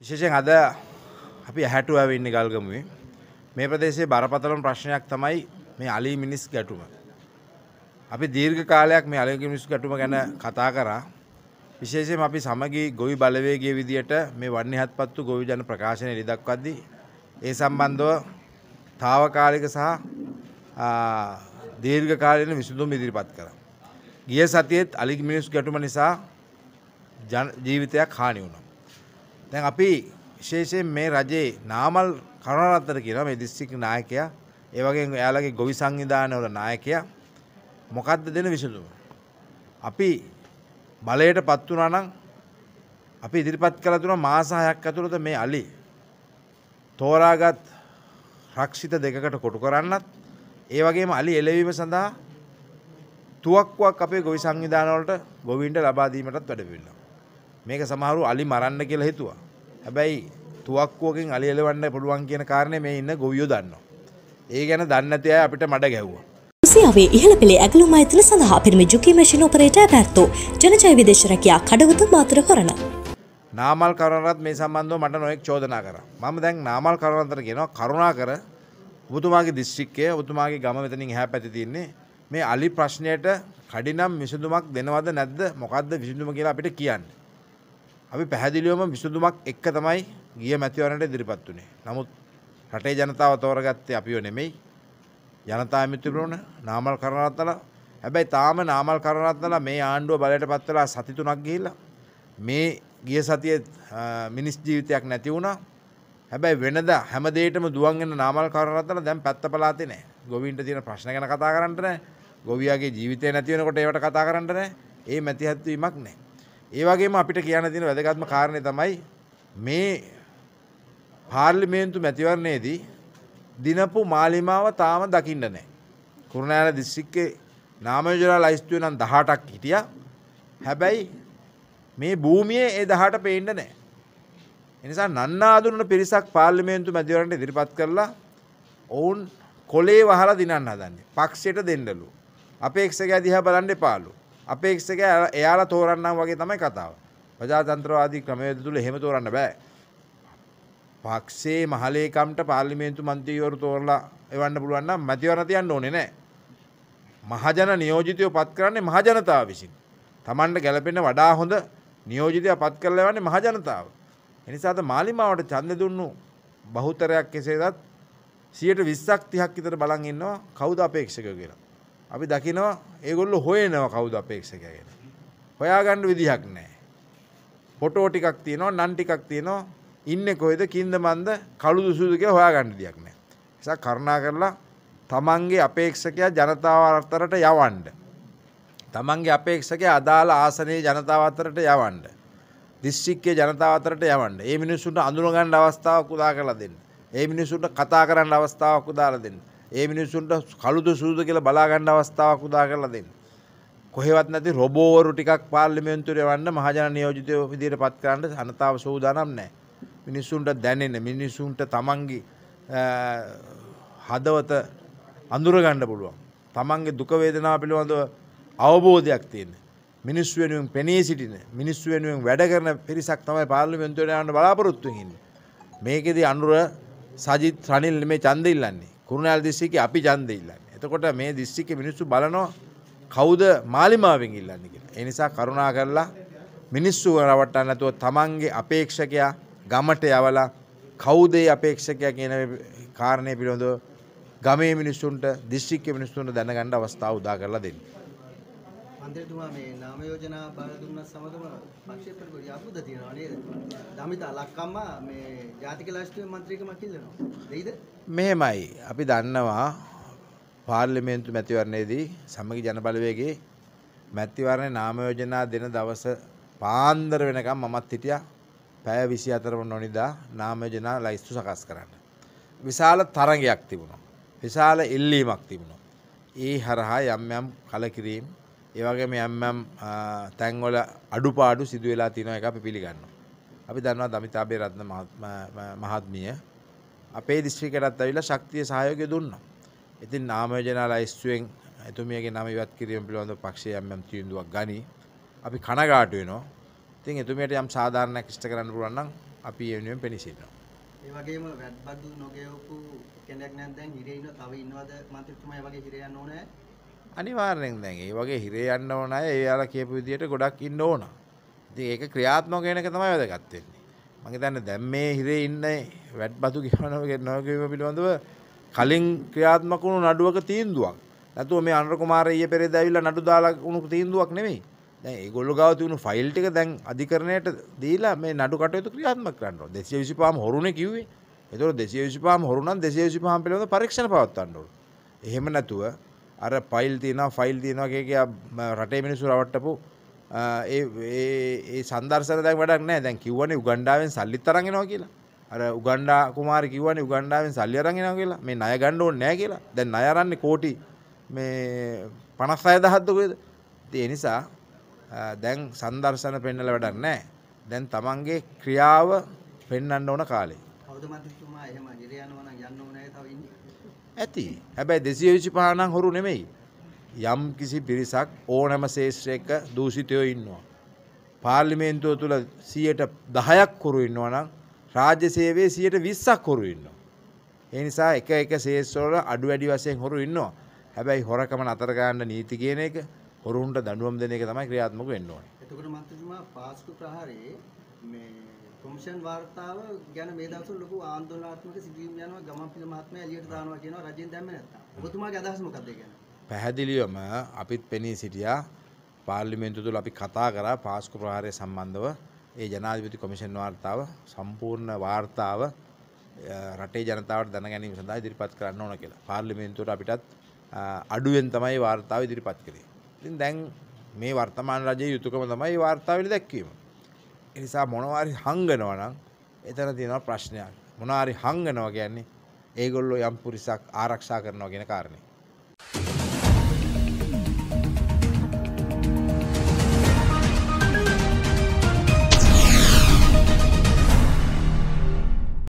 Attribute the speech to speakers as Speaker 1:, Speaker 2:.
Speaker 1: විශේෂයෙන් අද අපි ඇහැටුව ඇවින්නේ ගල්ගමුවේ මේ ප්‍රදේශයේ බරපතලම ප්‍රශ්නයක් තමයි මේ අලි මිනිස් ගැටුම. අපි දීර්ඝ කාලයක් මේ අලි මිනිස් ගැටුම ගැන කතා කරා. විශේෂයෙන් අපි සමගි ගොවි බලවේගයේ විදියට මේ වන්නේහත්පත්තු ගොවි ජන ප්‍රකාශනය ඉදක්වද්දී ඒ සම්බන්ධව తాවකාලික සහ දීර්ඝ කාලීන විසඳුම් ඉදිරිපත් කළා. ගිය සතියේත් අලි මිනිස් ගැටුම නිසා ජීවිතයක් හානි වුණා. දැන් අපි විශේෂයෙන් මේ රජයේ නාමල් කරුණාරත්න කියලා මේ දිස්ත්‍රික් නායකයා ඒ වගේම එයාලගේ ගොවි සංවිධානවල නායකයා මොකද්ද දෙන විසඳුම අපි බලයට පත් වුණා නම් අපි ඉදිරිපත් කරලා තියෙන මාස 6ක් ඇතුළත මේ අලි තෝරාගත් රක්ෂිත දෙකකට කොටු කරන්නත් ඒ වගේම අලි එළවීම සඳහා තුවක්කුවක් අපේ ගොවි සංවිධානවලට ගොවීන්ට ලබා දීමටත් වැඩ පිළිවෙලක් මේක සමහරු අලි මරන්න කියලා හිතුවා. හැබැයි තුවක්කුවකින් අලි එලවන්න පුළුවන් කියන කාරණේ මේ ඉන්න ගොවියෝ දන්නවා. ඒ ගැන දන්නේ නැති අය අපිට මඩ ගැහුවා. රුසියාවේ ඉහළ පෙළේ ඇගලුම් අයතන සඳහා පිරිමි ජුකි මැෂින් ඔපරේටර් ඇපැත්තෝ ජනජය විදේශ රැකියා කඩවත මාතර කරන. නාමල් කරුණරත් මේ සම්බන්ධව මට නොයෙක් චෝදනා කරා. මම දැන් නාමල් කරුණරතට කියනවා කරුණාකර ඔබතුමාගේ දිස්ත්‍රික්කය ඔබතුමාගේ ගම මෙතනින් එහා පැත්තේ තින්නේ මේ අලි ප්‍රශ්නයට කඩිනම් විසඳුමක් දෙනවද නැද්ද මොකද්ද විසඳුම කියලා අපිට කියන්නේ. අපි පැහැදිලිවම විසඳුමක් එක්ක තමයි ගිය මැතිවරණයට ඉදිරිපත් වුණේ. නමුත් රටේ ජනතාව තෝරගත්තේ අපිව නෙමෙයි. ජනතා මිතුරුණ නාමල් කරණරත්නලා. හැබැයි තාම නාමල් කරණරත්නලා මේ ආණ්ඩුව බලයටපත් වෙලා සති තුනක් ගිහිල්ලා මේ ගිය සතියේ මිනිස් ජීවිතයක් නැති වුණා. හැබැයි වෙනදා හැම දෙයකටම දුවන් වෙන නාමල් කරණරත්නලා දැන් පැත්ත පළාතේ නැහැ. ගොවීන්ට තියෙන ප්‍රශ්න ගැන කතා කරන්න නැහැ. ගොවියාගේ ජීවිතය නැති වෙනකොට ඒවට කතා කරන්න නැහැ. ඒ මැතිහත් වීමක් නැහැ. ඒවගේම අපිට කියන තියෙන වැදගත්ම කාරණය තමයි මේ පාර්ලිමේන්තු මැතිවරණයේදී දිනපු මාලිමාව තාම දකින්න නෑ. කුරුණෑල දිස්සික්කේ නාමයෝජලා ලයිස්තුවේ නම් දහටක් හිටිය හැබැයි මේ භූමියේ ඒ දහට පේන්න නෑ. එනිසා නන්නාදුරන පිරිසක් පාර්ලිමේන්තු මැතිවරණට ඉදිරිපත් කරලා ඔවුන් කොලේ වහලා දිනන්න හදන්නේ. පක්ෂයට දෙන්නලු. අපේ එක්සක ඇදිහා බලන්න එපාලු. අපේක්ෂක එයාලා තෝරන්නම් වගේ තමයි කතාව. ප්‍රජාතන්ත්‍රවාදී ක්‍රමවේද තුල එහෙම තෝරන්න බෑ. පක්ෂේ මහලේකම්ට පාර්ලිමේන්තු මන්ත්‍රීවරු තෝරලා එවන්න පුළුවන් නම් මැතිවරණ තියන්න ඕනේ නෑ. මහජන නියෝජිතයෝ පත් කරන්නේ මහජනතාව විසින්. Tamanට ගැළපෙන වඩා හොඳ නියෝජිතය පත් කරලා යවන්නේ මහජනතාව. එනිසාද මාලිමාවට ඡන්ද දුන්නු බහුතරයක් කෙසේදත් 120ක් 30ක් විතර බලන් ඉන්නවා කවුද අපේක්ෂක කියලා. අපි දකිනවා ඒගොල්ලො හොයනව කවුද අපේක්ෂකයගෙන. හොයාගණ්ඩ විදිහක් නෑ. පොටෝ ටිකක් තියනවා නන් ටිකක් තියනවා ඉන්න කොයිද කින්ද මන්ද කළු දුසුදුක හොයාගණ්ඩ දෙයක් නෑ. එසා කරුණා කරලා තමන්ගේ අපේක්ෂකයා ජනතාවර්තරට යවන්ඩ. තමන්ගේ අපේක්ෂක අදාළ ආසනයේ ජනතාවත්තරට යවන්ඩ. දිස්සික්කේ ජනතාවතරට යවන්ඩ ඒ මිනිසුන්ට අඳුරගන්න අවස්ථාවක් උදා කරලා දෙන්න. ඒ මිනිසුන්ට කතා කරන්න අවස්ථාවක් උදාල දෙන්න. ඒ මිනිස්සුන්ට කළුද සූද කියලා බලාගන්න අවස්ථාවක් උදා කරලා දෙන්න. කොහෙවත් නැති රොබෝවරු ටිකක් පාර්ලිමේන්තුවේ වන්න මහජන නියෝජිතයෝ විදිහට පත් කරන්න ජනතාව සූදානම් නැහැ. මිනිස්සුන්ට දැනෙන මිනිස්සුන්ට තමන්ගේ හදවත අඳුර ගන්න පුළුවන්. තමන්ගේ දුක වේදනා පිළිබඳව අවබෝධයක් තියෙන. මිනිස්සු වෙනුවෙන් පෙනී සිටින මිනිස්සු වෙනුවෙන් වැඩ කරන පිරිසක් තමයි පාර්ලිමේන්තුවට යන්න බලාපොරොත්තු වෙන්නේ. මේකෙදි අනුර සජිත් රනිල් මේ ඡන්ද ඉල්ලන්නේ. කුරුණෑල් දිස්සික අපි ඡන්දෙ ඉල්ලන්නේ. එතකොට මේ දිස්සික මිනිස්සු බලනවා කවුද මාලිමාවෙන් ඉල්ලන්නේ කියලා. ඒ නිසා කරුණා කරලා මිනිස්සු රවට්ටන්න නැතුව තමන්ගේ අපේක්ෂකයා ගමට යවලා කවුද අපේක්ෂකයා කියන කාරණය පිළිබඳව ගමේ මිනිස්සුන්ට දිස්ත්‍රික්කයේ මිනිස්සුන්ට දැනගන්න අවස්ථාව උදා කරලා දෙන්න.
Speaker 2: මන්ත්‍රීතුමා මේ නාම යෝජනා බාර දුන්න සමගම ප්‍රක්ෂේපණ කරලා අබුද තියනවා නේද? දමිත ලක්කම්ම මේ ජාතික ලක්ෂ්මී මන්ත්‍රීකමක් ඉල්ලනවා. දෙයිද?
Speaker 1: මෙහෙමයි අපි දන්නවා පාර්ලිමේන්තු මැතිවරණයේදී සමගි ජනබලවේගේ මැතිවරණේ නාමයෝජනා දෙන දවස පාන්දර වෙනකම් මමත් හිටියා පැය 24 නොනිදා නාමයෝජනා ලයිස්තු සකස් කරන්න. විශාල තරගයක් තිබුණා. විශාල ඉල්ලීමක් තිබුණා. ඒ හරහා යම් යම් කලකිරීම, ඒ වගේම යම් යම් තැන්වල අඩුපාඩු සිදු වෙලා තියෙන එක අපි පිළිගන්නවා. අපි දන්නවා දමිතාබේ රත්න මහත්මිය අපේ දිස්ත්‍රිකටත් ඇවිල්ලා ශක්තිය සහයෝගය දුන්නා. ඉතින් නාමයෝජනා ලයිස්තුවෙන් එතුමියගේ නම ඉවත් කිරීම පිළිබඳ පක්ෂය යම් යම් තීන්දුවක් ගනි. අපි කනගාටු වෙනවා. ඉතින් එතුමියට යම් සාධාරණයක් ඉෂ්ට කරන්න පුළුවන් නම් අපි ඒ වෙනුවෙන් පෙනී සිටිනවා.
Speaker 2: ඒ වගේම වැඩබදු නොගෙවපු කෙනෙක් නම් දැන් හිරේ ඉන්න තව ඉන්නවද මන්ත්‍රීතුමා වගේ හිරේ යන්න ඕනේ?
Speaker 1: අනිවාර්යෙන් දැන් ඒ වගේ හිරේ යන්න ඕන අය ඒ යාලා කියපු විදිහට ගොඩක් ඉන්න ඕන. ඉතින් ඒක ක්‍රියාත්මක වෙන එක තමයි වැදගත් වෙන්නේ. මගේ තන්න දැම් මේ හිරේ ඉන්න වැඩ් බතු ගහනගේ නොකිරීම පිළිබඳව කලින් ක්‍රියාත්මකුණු නඩුවක තීන්දුවක් නැතුව මේ අන්රකුමාරය පෙර දැවිල්ල නඩු දාලක් උුණු තීන්දුවක් නෙවෙයි ගොල්ල ගව තියුණු ෆයිල්ටික දැන් අධිකරණයට දීලා මේ නඩු කටයුතු ක්‍රියාත්ම කරන්න දෙස විසිපාම හොරුණ කිවේ එතුර දෙස විසිපාම හොරුණන් දෙස විසිපාම පිළිබඳ පරීක්ෂණ පවත්තන්නඩු එහෙම නැතුව අර පයිල් තියෙන ෆයිල් තියෙනවාගේ රටේ මිනිසු රවට්ටපු ඒ සදර්ශන දැක් වැඩක් නෑ දැන් කිවන උගන්ඩාවෙන් සල්ලි තරගෙනවා කියලා අර උගන්ඩා කුමාර කිවන උගන්ඩාවෙන් සල්ලි අරගෙනවා කියලා මේ අය ගණ්ඩෝ නෑ කියලා දැන් අයරන්නේ කෝටි මේ පනස් අය දහත්තුකද තිය නිසා දැන් සදර්ශන පෙන්නල වැඩක් නෑ දැන් තමන්ගේ ක්‍රියාව පෙන්නන්න ඕන කාලේ ඇති හැබැයි දෙසිය විචි පහනං හොරු නෙමෙයි යම් කිසි පිරිසක් ඕනෑම ශේෂ්ත්‍රයක දූෂිතයෝ ඉන්නවා. පාර්ලිමේන්තුව තුළ සියයට දහයක් කොරු ඉන්නවා නම් රාජ්‍ය සේවයේ සියයට විස්සක් කොරු ඉන්නවා. ඒ නිසා එක එක ශේෂ්ත්‍රවල අඩු වැඩි වශයෙන් හොරු ඉන්නවා. හැබැයි හොරකම නතර ගන්න නීති කියන එක හොරුන්ට දඬුවම් දෙන එක තමයි ක්‍රියාත්මක වෙන්න ඕනේ.
Speaker 2: එතකොට මන්ත්‍රීතුමා පාස්කු ප්‍රහාරයේ මේ කොමිෂන් වාර්තාව ගැන මේ දවස්වල ලොකු ආන්දෝලනාත්මක සිදුවීම් යනවා ගමන් පිළ මහත්මයා එළියට දානවා කියනවා රජෙන් දැම්මේ නැත්තම්. ඔබතුමාගේ අදහස මොකක්ද ඒ ගැන?
Speaker 1: පැහැදිලිවම අපිත් පෙනී සිටියා පාර්ලිමේන්තු තුළ අපි කතා කරා පාස්කු ප්‍රහාරය සම්බන්ධව ඒ ජනාධිපති කොමිෂන් වාර්තාව සම්පූර්ණ වාර්තාව රටේ ජනතාවට දැන ගැනීම සඳහා ඉදිරිපත් කරන්න ඕන කියලා. පාර්ලිමේන්තුවට අපිටත් අඩුවෙන් තමයි වාර්තාව ඉදිරිපත් කරේ. ඉතින් දැන් මේ වර්තමාන රජයේ යුතුයකම තමයි වාර්තාවල දැක්වීම. ඒ නිසා මොනවාරි හංගනවා නම් එතන තියෙනවා ප්‍රශ්නයක්. මොනවාරි හංගනවා කියන්නේ ඒගොල්ලෝ යම් පුරිසක් ආරක්ෂා කරනවා කියන කාරණේ.